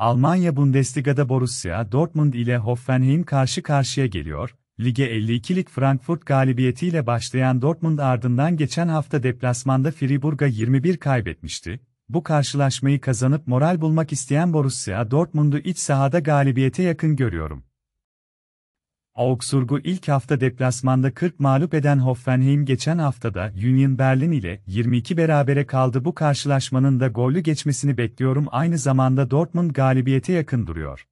Almanya Bundesliga'da Borussia Dortmund ile Hoffenheim karşı karşıya geliyor. Lige 52'lik Frankfurt galibiyetiyle başlayan Dortmund ardından geçen hafta deplasmanda Friburg'a 21 kaybetmişti. Bu karşılaşmayı kazanıp moral bulmak isteyen Borussia Dortmund'u iç sahada galibiyete yakın görüyorum. Augsburg'u ilk hafta deplasmanda 40 mağlup eden Hoffenheim geçen haftada Union Berlin ile 22 berabere kaldı. Bu karşılaşmanın da gollü geçmesini bekliyorum. Aynı zamanda Dortmund galibiyete yakın duruyor.